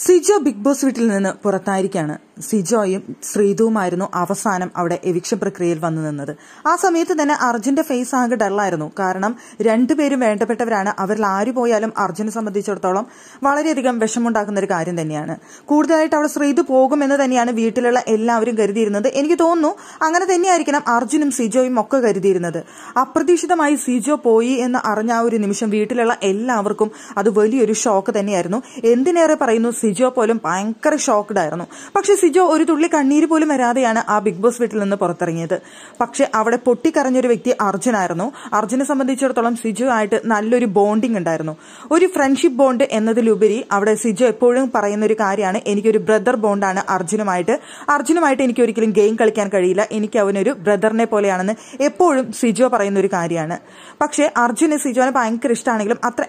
Sijo big boss വീട്ടിൽ നിന്ന് പുറത്തായിരിക്കാണ് സിജോയും ശ്രീതുവുമായിരുന്നു അവസാനം അവിടെ എവിക്ഷൻ പ്രക്രിയയിൽ വന്നു നിന്നത് ആ സമയത്ത് തന്നെ അർജുന്റെ ഫേസ് ആകെ ഡള്ളായിരുന്നു കാരണം രണ്ടുപേരും വേണ്ടപ്പെട്ടവരാണ് അവരിൽ ആര് പോയാലും അർജുനെ സംബന്ധിച്ചിടത്തോളം വളരെയധികം വിഷമുണ്ടാക്കുന്ന ഒരു കാര്യം തന്നെയാണ് കൂടുതലായിട്ട് അവിടെ ശ്രീതു പോകുമെന്ന് തന്നെയാണ് വീട്ടിലുള്ള എല്ലാവരും കരുതിയിരുന്നത് എനിക്ക് തോന്നുന്നു അങ്ങനെ തന്നെയായിരിക്കണം അർജുനും സിജോയും ഒക്കെ കരുതിയിരുന്നത് അപ്രതീക്ഷിതമായി സിജോ പോയി എന്ന് അറിഞ്ഞ ആ ഒരു നിമിഷം വീട്ടിലുള്ള എല്ലാവർക്കും അത് വലിയൊരു ഷോക്ക് തന്നെയായിരുന്നു എന്തിനേറെ പറയുന്നു സിജോ പോലും ഭയങ്കര ഷോക്ക്ഡ് ആയിരുന്നു പക്ഷെ ലിജോ ഒരു തുള്ളി കണ്ണീര് പോലും വരാതെയാണ് ആ ബിഗ് ബോസ് വീട്ടിൽ നിന്ന് പുറത്തിറങ്ങിയത് പക്ഷെ അവിടെ പൊട്ടിക്കറഞ്ഞൊരു വ്യക്തി അർജുനായിരുന്നു അർജുനെ സംബന്ധിച്ചിടത്തോളം സിജു ആയിട്ട് നല്ലൊരു ബോണ്ടിങ് ഉണ്ടായിരുന്നു ഒരു ഫ്രണ്ട്ഷിപ്പ് ബോണ്ട് എന്നതിലുപരി അവിടെ സിജു എപ്പോഴും പറയുന്ന ഒരു കാര്യമാണ് എനിക്കൊരു ബ്രദർ ബോണ്ടാണ് അർജുനുമായിട്ട് അർജുനുമായിട്ട് എനിക്ക് ഒരിക്കലും ഗെയിം കളിക്കാൻ കഴിയില്ല എനിക്ക് അവനൊരു ബ്രദറിനെ പോലെയാണെന്ന് എപ്പോഴും സിജോ പറയുന്ന ഒരു കാര്യമാണ് പക്ഷേ അർജുന് സിജോനെ ഭയങ്കര ഇഷ്ടമാണെങ്കിലും അത്ര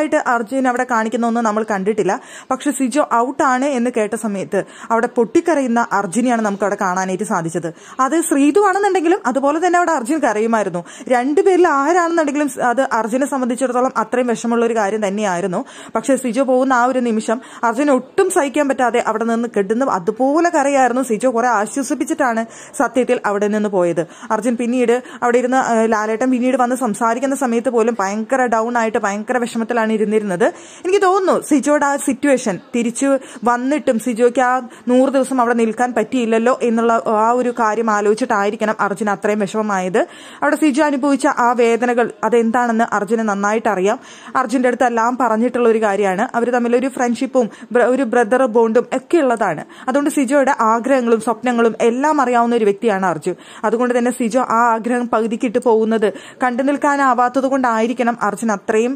ആയിട്ട് അർജുൻ അവിടെ കാണിക്കുന്ന ഒന്നും നമ്മൾ കണ്ടിട്ടില്ല പക്ഷെ സിജോ ഔട്ടാണ് എന്ന് കേട്ട സമയത്ത് അവിടെ പൊട്ടിക്കരയുന്ന അർജുനെയാണ് നമുക്ക് അവിടെ കാണാനായിട്ട് സാധിച്ചത് അത് ശ്രീതു ആണെന്നുണ്ടെങ്കിലും അതുപോലെ തന്നെ അവിടെ അർജുൻ കരയുമായിരുന്നു രണ്ടുപേരിൽ ആരാണെന്നുണ്ടെങ്കിലും അത് അർജുനെ സംബന്ധിച്ചിടത്തോളം അത്രയും വിഷമമുള്ള ഒരു കാര്യം തന്നെയായിരുന്നു പക്ഷെ സിജോ പോകുന്ന ആ ഒരു നിമിഷം അർജുൻ ഒട്ടും സഹിക്കാൻ പറ്റാതെ അവിടെ നിന്ന് കെട്ടുന്നു അതുപോലെ കരയായിരുന്നു സിജോ കുറെ ആശ്വസിപ്പിച്ചിട്ടാണ് സത്യത്തിൽ അവിടെ നിന്ന് പോയത് അർജുൻ പിന്നീട് അവിടെ ഇരുന്ന് ലാലേട്ടൻ പിന്നീട് വന്ന് സംസാരിക്കുന്ന സമയത്ത് പോലും ഭയങ്കര ഡൗൺ ആയിട്ട് ഭയങ്കര വിഷമത്തിലാണ് ഇരുന്നിരുന്നത് എനിക്ക് തോന്നുന്നു സിജോയുടെ ആ സിറ്റുവേഷൻ തിരിച്ചു വന്നിട്ടും സിജോയ്ക്ക് ആ നൂറ് ദിവസം അവിടെ നിൽക്കാൻ പറ്റിയില്ലല്ലോ എന്നുള്ള ആ ഒരു കാര്യം ആലോചിച്ചിട്ടായിരിക്കണം അർജുന അത്രയും വിഷമമായത് അവിടെ സിജു അനുഭവിച്ച ആ വേദനകൾ അതെന്താണെന്ന് അർജുന് നന്നായിട്ട് അറിയാം അർജുന്റെ അടുത്ത് എല്ലാം പറഞ്ഞിട്ടുള്ള ഒരു കാര്യമാണ് അവർ തമ്മിൽ ഒരു ഫ്രണ്ട്ഷിപ്പും ഒരു ബ്രദർ ബോണ്ടും ഒക്കെ ഉള്ളതാണ് അതുകൊണ്ട് സിജോയുടെ ആഗ്രഹങ്ങളും സ്വപ്നങ്ങളും എല്ലാം അറിയാവുന്ന ഒരു വ്യക്തിയാണ് അർജുൻ അതുകൊണ്ട് തന്നെ സിജോ ആ ആഗ്രഹം പകുതിക്കിട്ട് പോകുന്നത് കണ്ടു നിൽക്കാനാവാത്തത് കൊണ്ടായിരിക്കണം അർജുൻ അത്രയും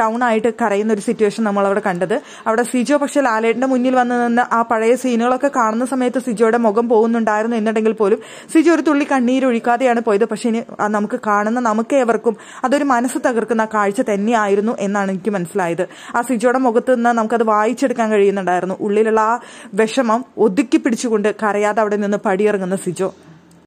ഡൗൺ ആയിട്ട് കരയുന്ന ഒരു സിറ്റുവേഷൻ നമ്മൾ അവിടെ കണ്ടത് അവിടെ സിജോ പക്ഷെ ലാലേട്ടന്റെ മുന്നിൽ വന്ന് നിന്ന് ആ പഴയ സീനുകൾ കാര്യങ്ങളൊക്കെ കാണുന്ന സമയത്ത് സിജോയുടെ മുഖം പോകുന്നുണ്ടായിരുന്നു എന്നുണ്ടെങ്കിൽ പോലും സിജോ ഒരു തുള്ളി കണ്ണീരൊഴിക്കാതെയാണ് പോയത് പക്ഷേ ഇനി നമുക്ക് കാണുന്ന നമുക്ക് ഏവർക്കും അതൊരു മനസ്സ് തകർക്കുന്ന കാഴ്ച തന്നെയായിരുന്നു എന്നാണ് എനിക്ക് മനസ്സിലായത് ആ സിജോയുടെ മുഖത്ത് നിന്ന് നമുക്കത് വായിച്ചെടുക്കാൻ കഴിയുന്നുണ്ടായിരുന്നു ഉള്ളിലുള്ള ആ വിഷമം ഒതുക്കി പിടിച്ചുകൊണ്ട് കരയാതെ അവിടെ നിന്ന് പടിയിറങ്ങുന്ന സിജോ